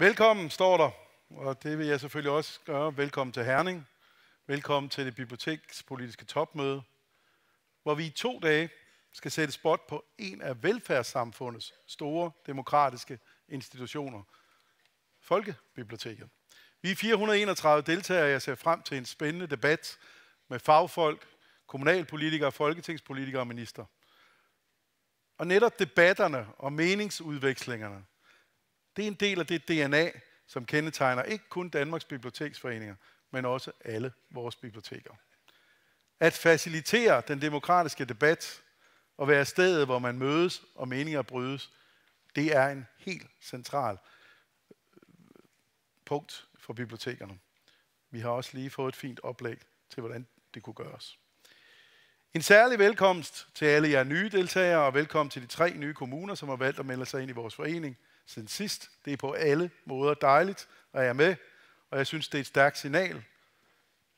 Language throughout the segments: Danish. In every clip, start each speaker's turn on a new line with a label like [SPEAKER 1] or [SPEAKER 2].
[SPEAKER 1] Velkommen, står der, og det vil jeg selvfølgelig også gøre. Velkommen til Herning. Velkommen til det bibliotekspolitiske topmøde, hvor vi i to dage skal sætte spot på en af velfærdssamfundets store demokratiske institutioner, Folkebiblioteket. Vi er 431 deltagere, og jeg ser frem til en spændende debat med fagfolk, kommunalpolitikere, folketingspolitikere og minister. Og netop debatterne og meningsudvekslingerne det er en del af det DNA, som kendetegner ikke kun Danmarks biblioteksforeninger, men også alle vores biblioteker. At facilitere den demokratiske debat og være stedet, hvor man mødes og meninger brydes, det er en helt central øh, punkt for bibliotekerne. Vi har også lige fået et fint oplæg til, hvordan det kunne gøres. En særlig velkomst til alle jer nye deltagere, og velkommen til de tre nye kommuner, som har valgt at melde sig ind i vores forening – siden sidst. Det er på alle måder dejligt at jeg er med, og jeg synes, det er et stærkt signal.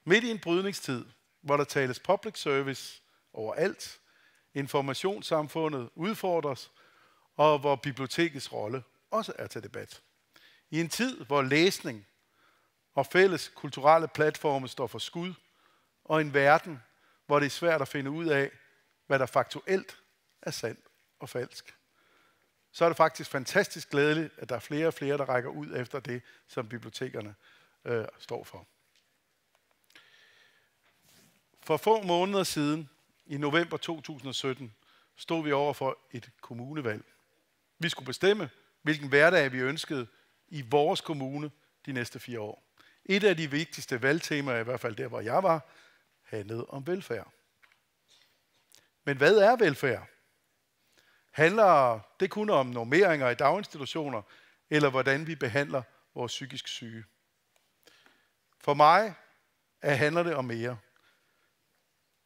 [SPEAKER 1] Midt i en brydningstid, hvor der tales public service overalt, informationssamfundet udfordres, og hvor bibliotekets rolle også er til debat. I en tid, hvor læsning og fælles kulturelle platforme står for skud, og en verden, hvor det er svært at finde ud af, hvad der faktuelt er sandt og falsk så er det faktisk fantastisk glædeligt, at der er flere og flere, der rækker ud efter det, som bibliotekerne øh, står for. For få måneder siden, i november 2017, stod vi over for et kommunevalg. Vi skulle bestemme, hvilken hverdag vi ønskede i vores kommune de næste fire år. Et af de vigtigste valgtemaer, i hvert fald der, hvor jeg var, handlede om velfærd. Men hvad er velfærd? Handler det kun om normeringer i daginstitutioner, eller hvordan vi behandler vores psykisk syge? For mig handler det om mere.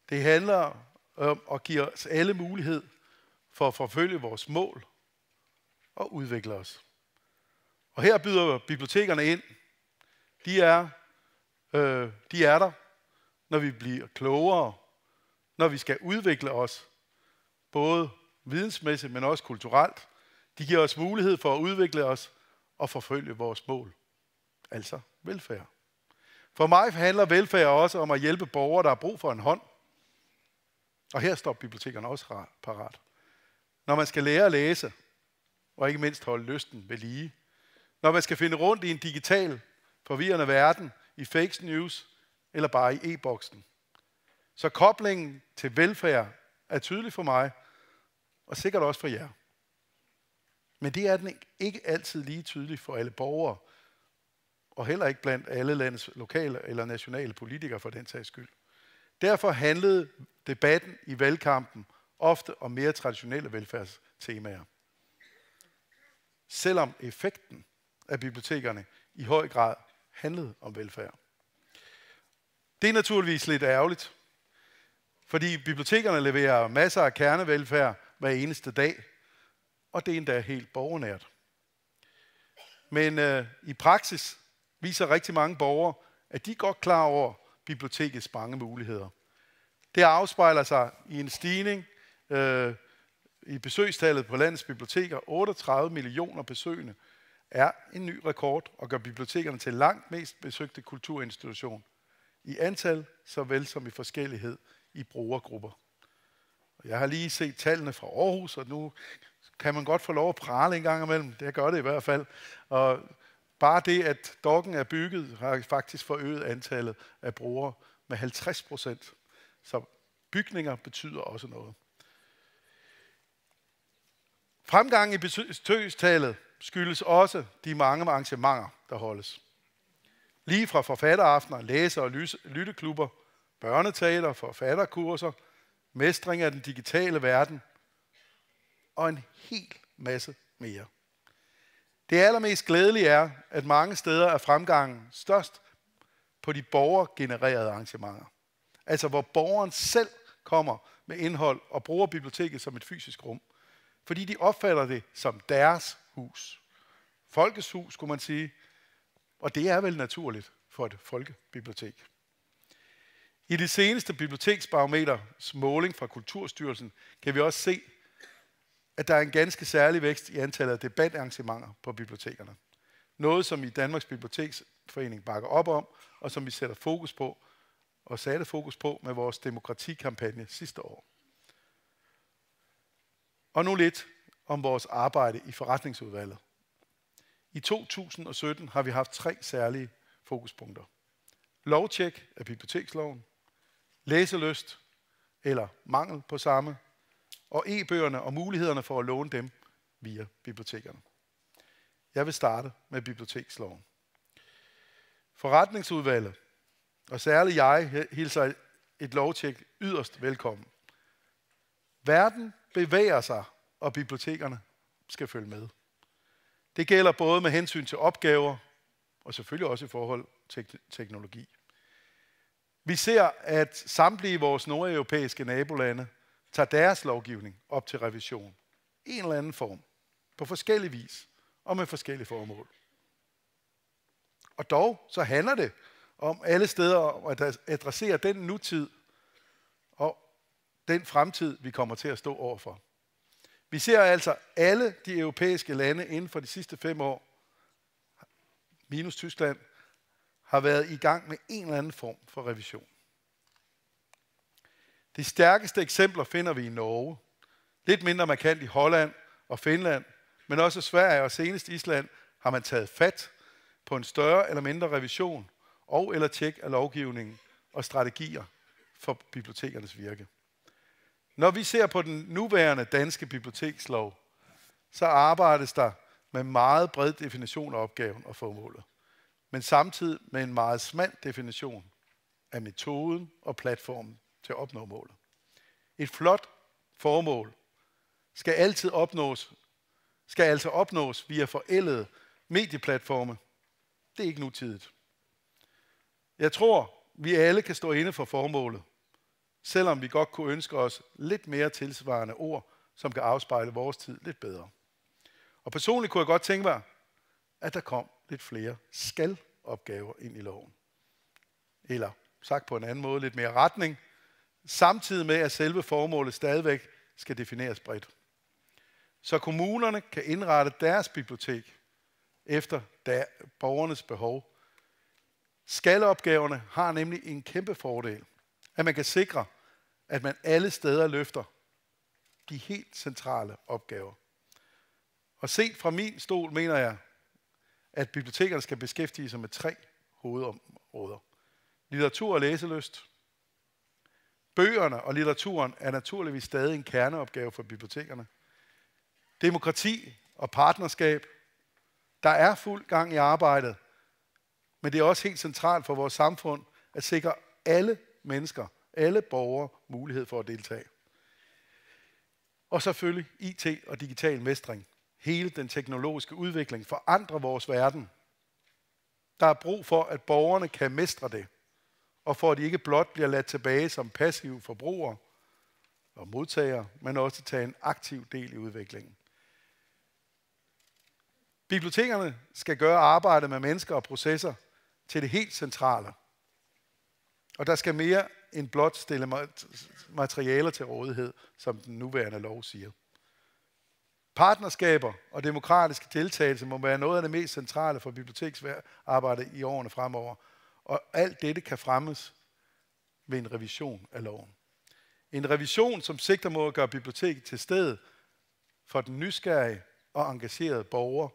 [SPEAKER 1] Det handler om at give os alle mulighed for at forfølge vores mål og udvikle os. Og her byder bibliotekerne ind. De er, øh, de er der, når vi bliver klogere, når vi skal udvikle os, både vidensmæssigt, men også kulturelt. De giver os mulighed for at udvikle os og forfølge vores mål, altså velfærd. For mig handler velfærd også om at hjælpe borgere, der har brug for en hånd. Og her står bibliotekerne også parat. Når man skal lære at læse, og ikke mindst holde lysten ved lige. Når man skal finde rundt i en digital, forvirrende verden, i fake news eller bare i e-boksen. Så koblingen til velfærd er tydelig for mig – og sikkert også for jer. Men det er den ikke altid lige tydeligt for alle borgere, og heller ikke blandt alle landets lokale eller nationale politikere for den sags skyld. Derfor handlede debatten i valgkampen ofte om mere traditionelle velfærdstemaer. Selvom effekten af bibliotekerne i høj grad handlede om velfærd. Det er naturligvis lidt ærgerligt, fordi bibliotekerne leverer masser af kernevelfærd, hver eneste dag, og det er endda helt borgernært. Men øh, i praksis viser rigtig mange borgere, at de er godt klar over bibliotekets mange muligheder. Det afspejler sig i en stigning øh, i besøgstallet på landets biblioteker. 38 millioner besøgende er en ny rekord og gør bibliotekerne til langt mest besøgte kulturinstitution i antal såvel som i forskellighed i brugergrupper. Jeg har lige set tallene fra Aarhus, og nu kan man godt få lov at prale en gang imellem. Det gør det i hvert fald. Og bare det, at dokken er bygget, har faktisk forøget antallet af brugere med 50 procent. Så bygninger betyder også noget. Fremgangen i besøgstallet skyldes også de mange arrangementer, der holdes. Lige fra forfatteraftener, læse- og lytteklubber, børneteater, forfatterkurser – mestring af den digitale verden og en hel masse mere. Det allermest glædelige er, at mange steder er fremgangen størst på de borgergenererede arrangementer. Altså hvor borgeren selv kommer med indhold og bruger biblioteket som et fysisk rum. Fordi de opfatter det som deres hus. Folkets hus, skulle man sige. Og det er vel naturligt for et folkebibliotek. I det seneste biblioteksbarometers måling fra Kulturstyrelsen kan vi også se, at der er en ganske særlig vækst i antallet af debatarrangementer på bibliotekerne. Noget, som i Danmarks Biblioteksforening bakker op om, og som vi sætter fokus på, og satte fokus på med vores demokratikampagne sidste år. Og nu lidt om vores arbejde i forretningsudvalget. I 2017 har vi haft tre særlige fokuspunkter. Lovtjek af biblioteksloven, læselyst eller mangel på samme, og e-bøgerne og mulighederne for at låne dem via bibliotekerne. Jeg vil starte med biblioteksloven. Forretningsudvalget, og særligt jeg, hilser et lovtjek yderst velkommen. Verden bevæger sig, og bibliotekerne skal følge med. Det gælder både med hensyn til opgaver, og selvfølgelig også i forhold til teknologi. Vi ser, at samtlige vores nordeuropæiske nabolande tager deres lovgivning op til revision. En eller anden form. På forskellig vis og med forskellige formål. Og dog så handler det om alle steder om at adressere den nutid og den fremtid, vi kommer til at stå overfor. Vi ser altså alle de europæiske lande inden for de sidste fem år, minus Tyskland, har været i gang med en eller anden form for revision. De stærkeste eksempler finder vi i Norge, lidt mindre markant i Holland og Finland, men også Sverige og senest Island har man taget fat på en større eller mindre revision og eller tjek af lovgivningen og strategier for bibliotekernes virke. Når vi ser på den nuværende danske bibliotekslov, så arbejdes der med meget bred definition af opgaven og formålet men samtidig med en meget smal definition af metoden og platformen til at opnå målet. Et flot formål skal altid opnås, skal altså opnås via forældede medieplatforme. Det er ikke nutidigt. Jeg tror, vi alle kan stå inde for formålet, selvom vi godt kunne ønske os lidt mere tilsvarende ord, som kan afspejle vores tid lidt bedre. Og personligt kunne jeg godt tænke mig, at der kom lidt flere skal-opgaver ind i loven. Eller sagt på en anden måde, lidt mere retning, samtidig med, at selve formålet stadigvæk skal defineres bredt. Så kommunerne kan indrette deres bibliotek efter der, borgernes behov. Skalopgaverne har nemlig en kæmpe fordel, at man kan sikre, at man alle steder løfter de helt centrale opgaver. Og set fra min stol mener jeg, at bibliotekerne skal beskæftige sig med tre hovedområder. Litteratur og læselyst. Bøgerne og litteraturen er naturligvis stadig en kerneopgave for bibliotekerne. Demokrati og partnerskab. Der er fuld gang i arbejdet, men det er også helt centralt for vores samfund at sikre alle mennesker, alle borgere, mulighed for at deltage. Og selvfølgelig IT og digital mestring hele den teknologiske udvikling, forandrer vores verden. Der er brug for, at borgerne kan mestre det, og for at de ikke blot bliver ladt tilbage som passive forbrugere og modtagere, men også tage en aktiv del i udviklingen. Bibliotekerne skal gøre arbejdet med mennesker og processer til det helt centrale. Og der skal mere end blot stille materialer til rådighed, som den nuværende lov siger. Partnerskaber og demokratiske deltagelse må være noget af det mest centrale for biblioteksarbejdet i årene fremover. Og alt dette kan fremmes ved en revision af loven. En revision, som sigter mod at gøre biblioteket til sted for den nysgerrige og engagerede borger,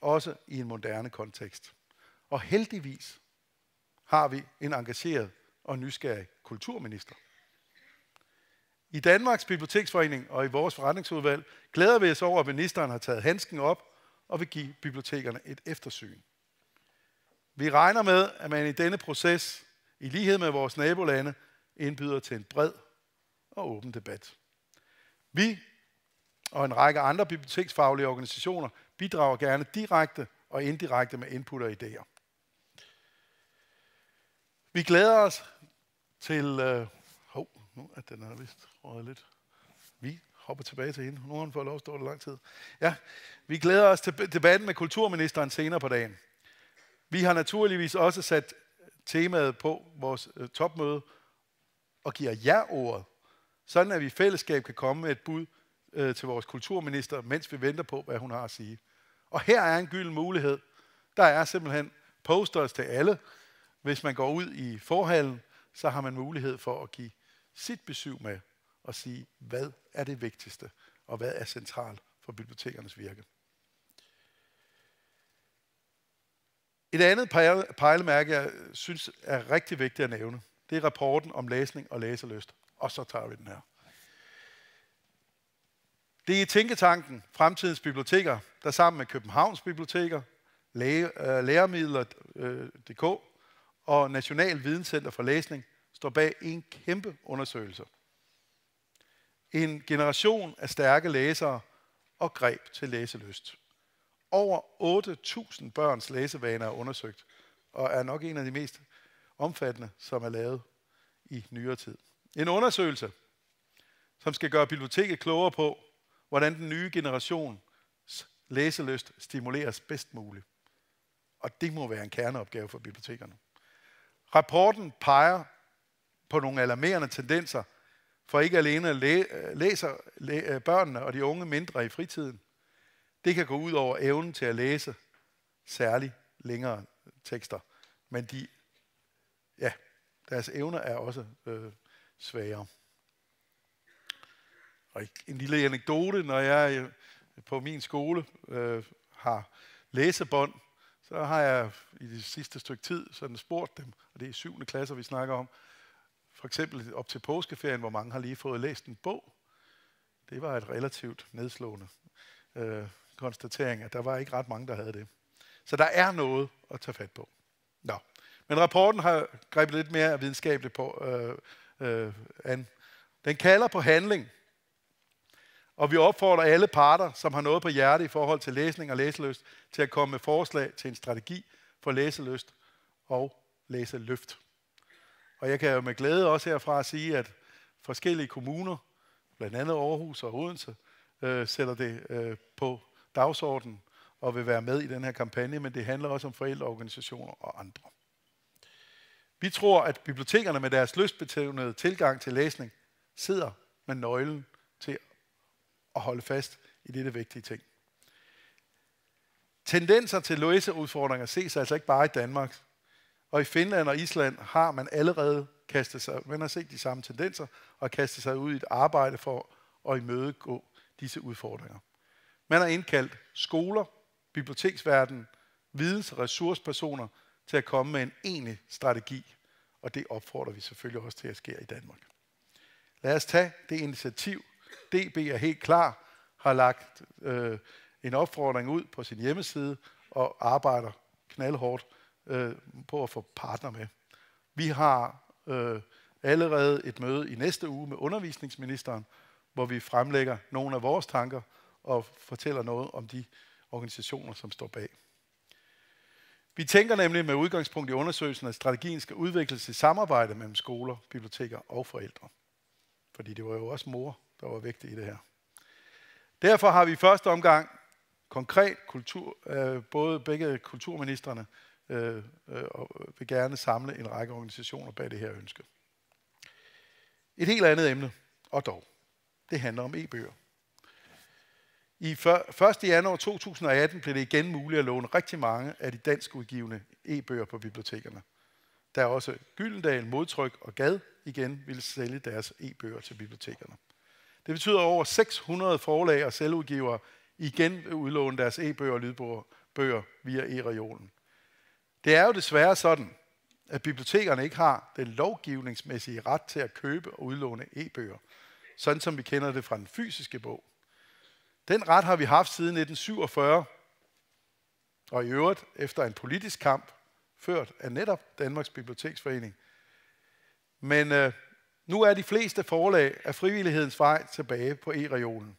[SPEAKER 1] også i en moderne kontekst. Og heldigvis har vi en engageret og nysgerrig kulturminister. I Danmarks Biblioteksforening og i vores forretningsudvalg glæder vi os over, at ministeren har taget handsken op og vil give bibliotekerne et eftersyn. Vi regner med, at man i denne proces, i lighed med vores nabolande, indbyder til en bred og åben debat. Vi og en række andre biblioteksfaglige organisationer bidrager gerne direkte og indirekte med input og idéer. Vi glæder os til øh, nu, at den her vist røget lidt. Vi hopper tilbage til hende. Nu har hun fået lov at stå der lang tid. Ja, vi glæder os til debatten med kulturministeren senere på dagen. Vi har naturligvis også sat temaet på vores øh, topmøde og giver jer ordet, sådan at vi i fællesskab kan komme med et bud øh, til vores kulturminister, mens vi venter på, hvad hun har at sige. Og her er en gylden mulighed. Der er simpelthen posters til alle. Hvis man går ud i forhallen, så har man mulighed for at give sit besøg med at sige, hvad er det vigtigste, og hvad er centralt for bibliotekernes virke. Et andet pejlemærke, jeg synes er rigtig vigtigt at nævne, det er rapporten om læsning og læselyst. Og så tager vi den her. Det er Tænketanken, Fremtidens Biblioteker, der sammen med Københavns Biblioteker, øh, Læremidler.dk øh, og National Videnscenter for Læsning – står bag en kæmpe undersøgelse. En generation af stærke læsere og greb til læselyst. Over 8.000 børns læsevaner er undersøgt, og er nok en af de mest omfattende, som er lavet i nyere tid. En undersøgelse, som skal gøre biblioteket klogere på, hvordan den nye generations læselyst stimuleres bedst muligt. Og det må være en kerneopgave for bibliotekerne. Rapporten peger på nogle alarmerende tendenser, for ikke alene læ læser læ øh, børnene og de unge mindre i fritiden. Det kan gå ud over evnen til at læse særligt længere tekster. Men de, ja, deres evner er også øh, svagere. Og en lille anekdote, når jeg øh, på min skole øh, har læsebånd, så har jeg i det sidste stykke tid sådan spurgt dem, og det er i syvende klasse, vi snakker om, for eksempel op til påskeferien, hvor mange har lige fået læst en bog. Det var et relativt nedslående øh, konstatering, at der var ikke ret mange, der havde det. Så der er noget at tage fat på. Nå. Men rapporten har grebet lidt mere videnskabeligt på, øh, øh, an. Den kalder på handling. Og vi opfordrer alle parter, som har noget på hjerte i forhold til læsning og læseløst, til at komme med forslag til en strategi for læseløst og læseløft. Og jeg kan jo med glæde også herfra sige, at forskellige kommuner, blandt andet Aarhus og Odense, øh, sætter det øh, på dagsordenen og vil være med i den her kampagne, men det handler også om forældreorganisationer og andre. Vi tror, at bibliotekerne med deres lystbetævnede tilgang til læsning sidder med nøglen til at holde fast i dette vigtige ting. Tendenser til læseudfordringer ses altså ikke bare i Danmark, og i Finland og Island har man allerede kastet sig, man har set de samme tendenser, og kastet sig ud i et arbejde for at imødegå disse udfordringer. Man har indkaldt skoler, biblioteksverden, videns- og ressourcepersoner til at komme med en enig strategi, og det opfordrer vi selvfølgelig også til at ske i Danmark. Lad os tage det initiativ. DB er helt klar, har lagt øh, en opfordring ud på sin hjemmeside og arbejder knaldhårdt øh, på at få partner med. Vi har øh, allerede et møde i næste uge med undervisningsministeren, hvor vi fremlægger nogle af vores tanker og fortæller noget om de organisationer, som står bag. Vi tænker nemlig med udgangspunkt i undersøgelsen, at strategien skal udvikles i samarbejde mellem skoler, biblioteker og forældre. Fordi det var jo også mor, der var vigtig i det her. Derfor har vi i første omgang konkret kultur, øh, både begge kulturministerne Øh, øh, og vil gerne samle en række organisationer bag det her ønske. Et helt andet emne, og dog, det handler om e-bøger. I 1. januar 2018 blev det igen muligt at låne rigtig mange af de dansk udgivende e-bøger på bibliotekerne. Der er også Gyldendal, Modtryk og Gad igen ville sælge deres e-bøger til bibliotekerne. Det betyder, at over 600 forlag og selvudgivere igen vil udlåne deres e-bøger og lydbøger via e-regionen. Det er jo desværre sådan, at bibliotekerne ikke har den lovgivningsmæssige ret til at købe og udlåne e-bøger, sådan som vi kender det fra den fysiske bog. Den ret har vi haft siden 1947, og i øvrigt efter en politisk kamp, ført af netop Danmarks Biblioteksforening. Men øh, nu er de fleste forlag af frivillighedens vej tilbage på e-reolen.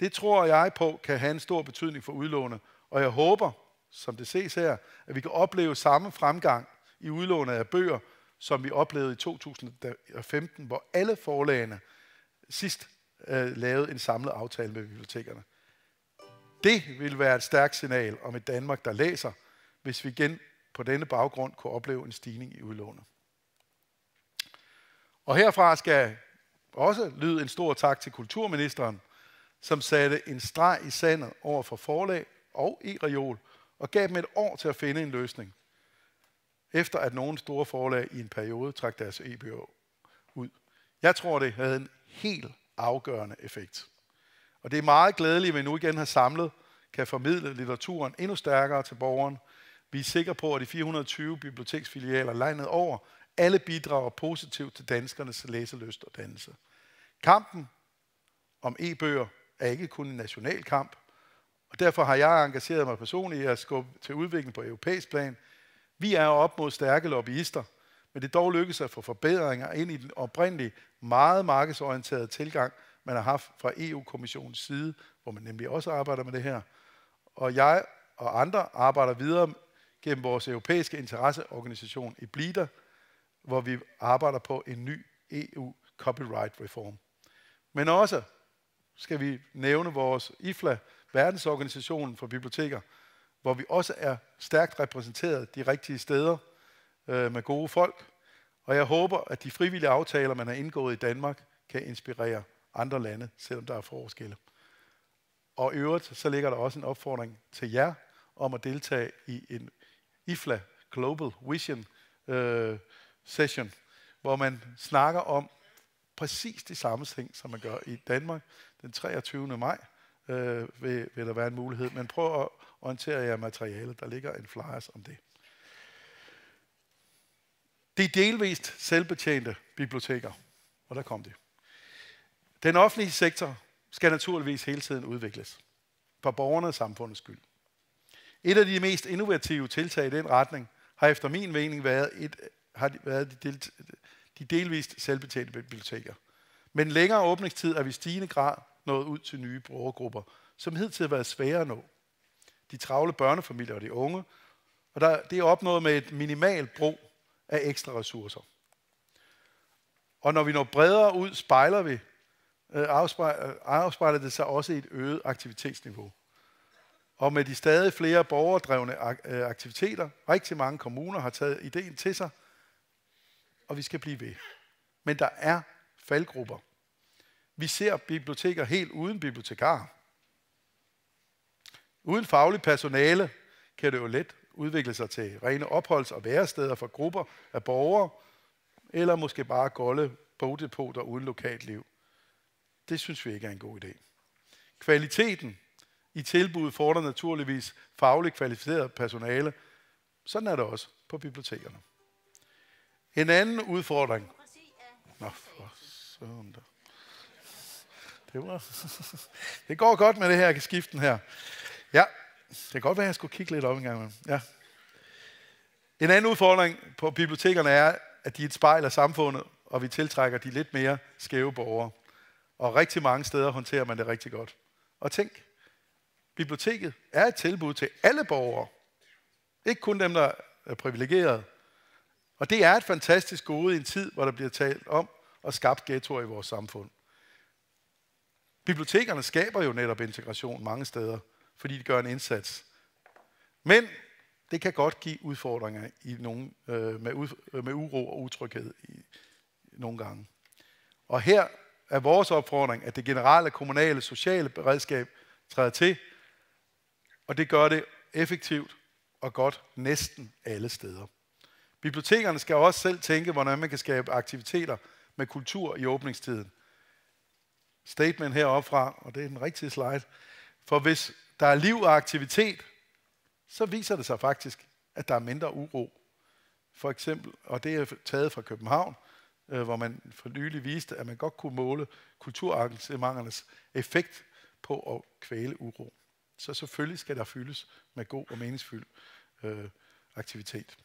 [SPEAKER 1] Det tror jeg på kan have en stor betydning for udlånet, og jeg håber, som det ses her, at vi kan opleve samme fremgang i udlånet af bøger, som vi oplevede i 2015, hvor alle forlagene sidst øh, lavede en samlet aftale med bibliotekerne. Det vil være et stærkt signal om et Danmark, der læser, hvis vi igen på denne baggrund kunne opleve en stigning i udlånet. Og herfra skal også lyde en stor tak til kulturministeren, som satte en streg i sandet over for forlag og e-reol, og gav dem et år til at finde en løsning, efter at nogle store forlag i en periode trak deres EBO ud. Jeg tror, det havde en helt afgørende effekt. Og det er meget glædeligt, at vi nu igen har samlet, kan formidle litteraturen endnu stærkere til borgeren. Vi er sikre på, at de 420 biblioteksfilialer landet over, alle bidrager positivt til danskernes læselyst og dannelse. Kampen om e-bøger er ikke kun en national kamp, og derfor har jeg engageret mig personligt i at skubbe til udvikling på europæisk plan. Vi er op mod stærke lobbyister, men det dog lykkedes at få forbedringer ind i den oprindelige, meget markedsorienterede tilgang, man har haft fra EU-kommissionens side, hvor man nemlig også arbejder med det her. Og jeg og andre arbejder videre gennem vores europæiske interesseorganisation i Blida, hvor vi arbejder på en ny EU copyright reform. Men også skal vi nævne vores IFLA, verdensorganisationen for biblioteker, hvor vi også er stærkt repræsenteret de rigtige steder øh, med gode folk. Og jeg håber, at de frivillige aftaler, man har indgået i Danmark, kan inspirere andre lande, selvom der er forskelle. Og i øvrigt, så ligger der også en opfordring til jer om at deltage i en IFLA Global Vision øh, session, hvor man snakker om præcis de samme ting, som man gør i Danmark den 23. maj øh, vil, vil der være en mulighed. Men prøv at orientere jer materialet. Der ligger en flyers om det. De delvist selvbetjente biblioteker. Og der kom det. Den offentlige sektor skal naturligvis hele tiden udvikles. For borgerne og samfundets skyld. Et af de mest innovative tiltag i den retning har efter min mening været, et, har været de, delt, de delvist selvbetjente biblioteker. Men længere åbningstid er vi stigende grad nået ud til nye brugergrupper, som hidtil har været svære at nå. De travle børnefamilier og de unge, og der, det er opnået med et minimalt brug af ekstra ressourcer. Og når vi når bredere ud, spejler vi, øh, øh, afspejler det sig også i et øget aktivitetsniveau. Og med de stadig flere borgerdrevne øh, aktiviteter, rigtig mange kommuner har taget ideen til sig, og vi skal blive ved. Men der er faldgrupper. Vi ser biblioteker helt uden bibliotekar. Uden faglig personale kan det jo let udvikle sig til rene opholds- og væresteder for grupper af borgere, eller måske bare golde bogdepoter uden lokalt liv. Det synes vi ikke er en god idé. Kvaliteten i tilbuddet fordrer naturligvis fagligt kvalificeret personale. Sådan er det også på bibliotekerne. En anden udfordring... Nå, for søndag. Det, var, det går godt med det her, jeg kan skifte den her. Ja, det kan godt være, at jeg skulle kigge lidt op en gang. Ja. En anden udfordring på bibliotekerne er, at de er et spejl af samfundet, og vi tiltrækker de lidt mere skæve borgere. Og rigtig mange steder håndterer man det rigtig godt. Og tænk, biblioteket er et tilbud til alle borgere. Ikke kun dem, der er privilegerede. Og det er et fantastisk gode i en tid, hvor der bliver talt om at skabe ghettoer i vores samfund. Bibliotekerne skaber jo netop integration mange steder, fordi de gør en indsats. Men det kan godt give udfordringer i nogen, øh, med, ud, øh, med uro og utryghed i, nogle gange. Og her er vores opfordring, at det generelle kommunale sociale beredskab træder til, og det gør det effektivt og godt næsten alle steder. Bibliotekerne skal også selv tænke, hvordan man kan skabe aktiviteter med kultur i åbningstiden – statement fra, og det er den rigtige slide. For hvis der er liv og aktivitet, så viser det sig faktisk, at der er mindre uro. For eksempel, og det er taget fra København, øh, hvor man for nylig viste, at man godt kunne måle kulturarrangementernes effekt på at kvæle uro. Så selvfølgelig skal der fyldes med god og meningsfuld øh, aktivitet.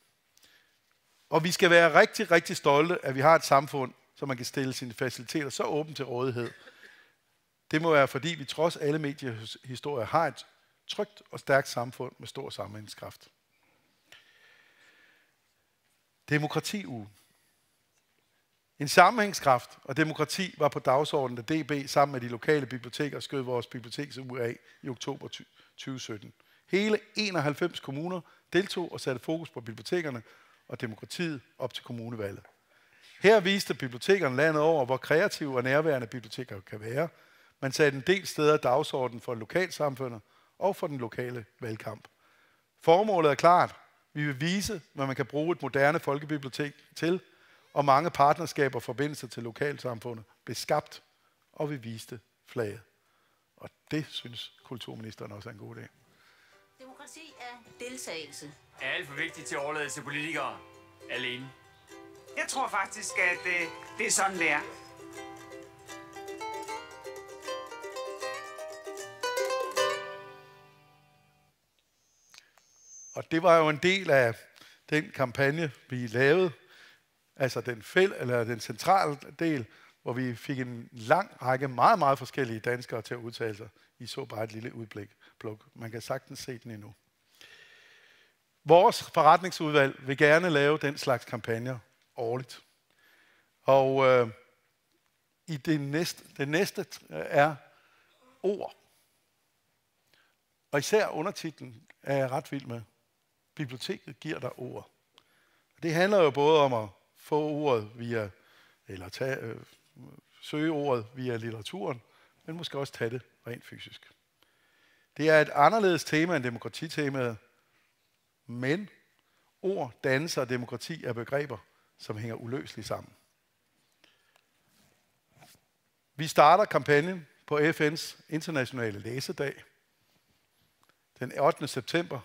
[SPEAKER 1] Og vi skal være rigtig, rigtig stolte, at vi har et samfund, så man kan stille sine faciliteter så åbent til rådighed, det må være, fordi vi trods alle mediehistorier har et trygt og stærkt samfund med stor sammenhængskraft. Demokratiugen. En sammenhængskraft og demokrati var på dagsordenen, da DB sammen med de lokale biblioteker skød vores biblioteksuge af i oktober 2017. Hele 91 kommuner deltog og satte fokus på bibliotekerne og demokratiet op til kommunevalget. Her viste bibliotekerne landet over, hvor kreative og nærværende biblioteker kan være – man satte en del steder dagsordenen for lokalsamfundet og for den lokale valgkamp. Formålet er klart. Vi vil vise, hvad man kan bruge et moderne folkebibliotek til, og mange partnerskaber og forbindelser til lokalsamfundet blev skabt, og vi viste flaget. Og det synes kulturministeren også er en god idé. Demokrati er deltagelse. Er alt for vigtigt til at overlade til politikere alene. Jeg tror faktisk, at det, øh, det er sådan, det er. Og det var jo en del af den kampagne, vi lavede, altså den, fæl, eller den centrale del, hvor vi fik en lang række meget, meget forskellige danskere til at udtale sig. I så bare et lille udblik. Pluk. Man kan sagtens se den endnu. Vores forretningsudvalg vil gerne lave den slags kampagner årligt. Og øh, i det næste, det næste er ord. Og især undertitlen er jeg ret vild med biblioteket giver dig ord. Det handler jo både om at få ordet via, eller tage, øh, søge ordet via litteraturen, men måske også tage det rent fysisk. Det er et anderledes tema end demokratitemaet, men ord, danser og demokrati er begreber, som hænger uløseligt sammen. Vi starter kampagnen på FN's internationale læsedag den 8. september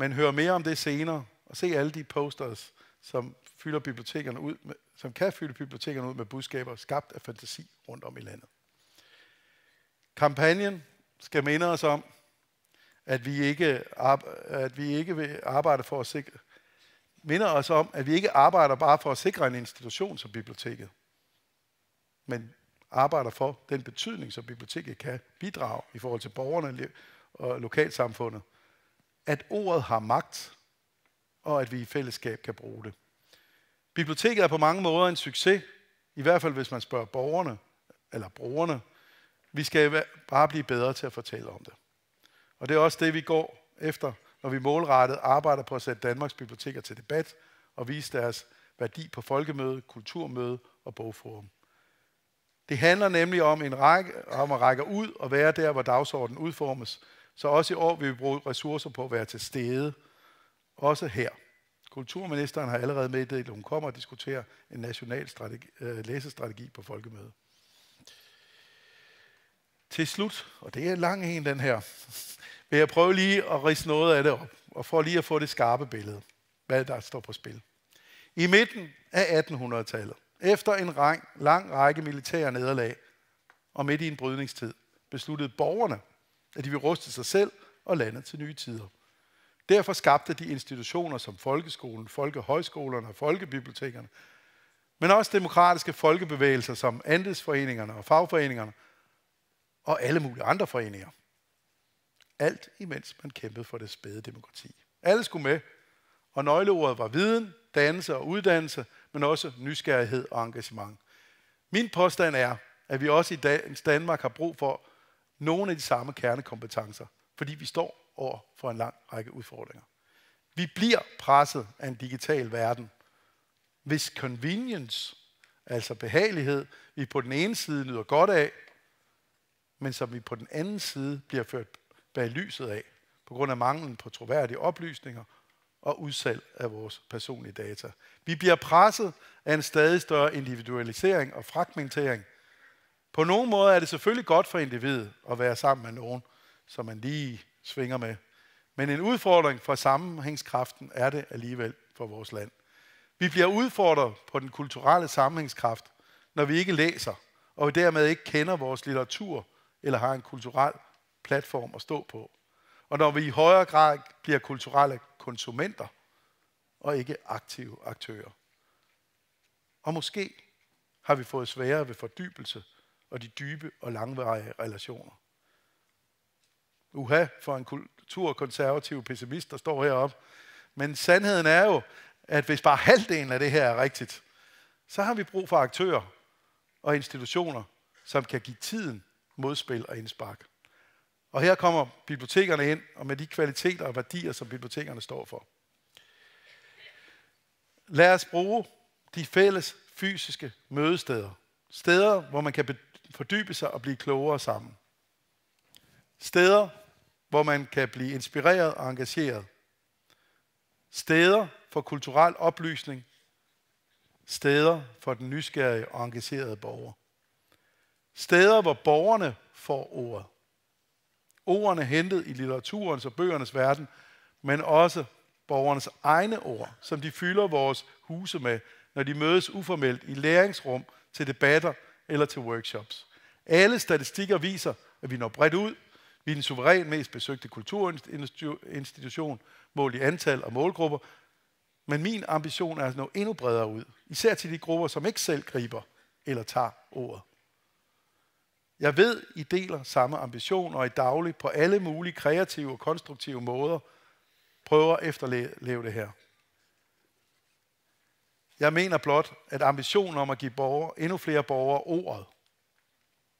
[SPEAKER 1] men hør mere om det senere, og se alle de posters, som, fylder bibliotekerne ud med, som kan fylde bibliotekerne ud med budskaber skabt af fantasi rundt om i landet. Kampagnen skal minde os om, at vi ikke, at vi ikke vil arbejde for at sikre, minder os om, at vi ikke arbejder bare for at sikre en institution som biblioteket, men arbejder for den betydning, som biblioteket kan bidrage i forhold til borgerne og lokalsamfundet, at ordet har magt, og at vi i fællesskab kan bruge det. Biblioteket er på mange måder en succes, i hvert fald hvis man spørger borgerne eller brugerne. Vi skal bare blive bedre til at fortælle om det. Og det er også det, vi går efter, når vi målrettet arbejder på at sætte Danmarks biblioteker til debat og vise deres værdi på folkemøde, kulturmøde og bogforum. Det handler nemlig om, en række, om at række ud og være der, hvor dagsordenen udformes, så også i år vil vi bruge ressourcer på at være til stede, også her. Kulturministeren har allerede meddelt, at hun kommer og diskuterer en national strategi, øh, læsestrategi på folkemødet. Til slut, og det er lang en den her, vil jeg prøve lige at rise noget af det op, og for lige at få det skarpe billede, hvad der står på spil. I midten af 1800-tallet, efter en lang, lang række militære nederlag, og midt i en brydningstid, besluttede borgerne at de vil ruste sig selv og landet til nye tider. Derfor skabte de institutioner som folkeskolen, folkehøjskolerne og folkebibliotekerne, men også demokratiske folkebevægelser som andelsforeningerne og fagforeningerne og alle mulige andre foreninger. Alt imens man kæmpede for det spæde demokrati. Alle skulle med, og nøgleordet var viden, dannelse og uddannelse, men også nysgerrighed og engagement. Min påstand er, at vi også i dagens Danmark har brug for nogle af de samme kernekompetencer, fordi vi står over for en lang række udfordringer. Vi bliver presset af en digital verden, hvis convenience, altså behagelighed, vi på den ene side nyder godt af, men som vi på den anden side bliver ført bag lyset af, på grund af manglen på troværdige oplysninger og udsalg af vores personlige data. Vi bliver presset af en stadig større individualisering og fragmentering – på nogen måde er det selvfølgelig godt for individet at være sammen med nogen, som man lige svinger med. Men en udfordring for sammenhængskraften er det alligevel for vores land. Vi bliver udfordret på den kulturelle sammenhængskraft, når vi ikke læser, og vi dermed ikke kender vores litteratur eller har en kulturel platform at stå på. Og når vi i højere grad bliver kulturelle konsumenter og ikke aktive aktører. Og måske har vi fået sværere ved fordybelse og de dybe og langvarige relationer. Uha, for en kulturkonservativ pessimist, der står heroppe. Men sandheden er jo, at hvis bare halvdelen af det her er rigtigt, så har vi brug for aktører og institutioner, som kan give tiden modspil og indspark. Og her kommer bibliotekerne ind, og med de kvaliteter og værdier, som bibliotekerne står for. Lad os bruge de fælles fysiske mødesteder. Steder, hvor man kan fordybe sig og blive klogere sammen. Steder, hvor man kan blive inspireret og engageret. Steder for kulturel oplysning. Steder for den nysgerrige og engagerede borger. Steder, hvor borgerne får ordet. Ordene hentet i litteraturens og bøgernes verden, men også borgernes egne ord, som de fylder vores huse med, når de mødes uformelt i læringsrum til debatter eller til workshops. Alle statistikker viser, at vi når bredt ud. Vi er den suveræn mest besøgte kulturinstitution, mål i antal og målgrupper. Men min ambition er at nå endnu bredere ud, især til de grupper, som ikke selv griber eller tager ordet. Jeg ved, I deler samme ambition, og i daglig på alle mulige kreative og konstruktive måder prøver at efterleve det her. Jeg mener blot, at ambitionen om at give borgere, endnu flere borgere ordet,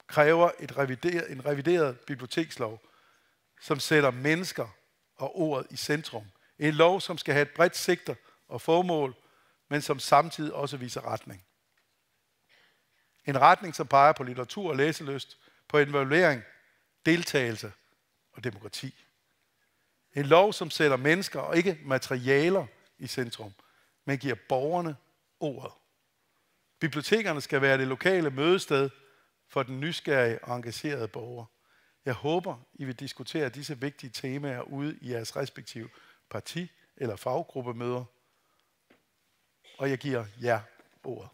[SPEAKER 1] kræver et revideret, en revideret bibliotekslov, som sætter mennesker og ordet i centrum. En lov, som skal have et bredt sigter og formål, men som samtidig også viser retning. En retning, som peger på litteratur og læseløst, på involvering, deltagelse og demokrati. En lov, som sætter mennesker og ikke materialer i centrum, men giver borgerne ordet. Bibliotekerne skal være det lokale mødested for den nysgerrige og engagerede borger. Jeg håber, I vil diskutere disse vigtige temaer ude i jeres respektive parti- eller faggruppemøder. Og jeg giver jer ordet.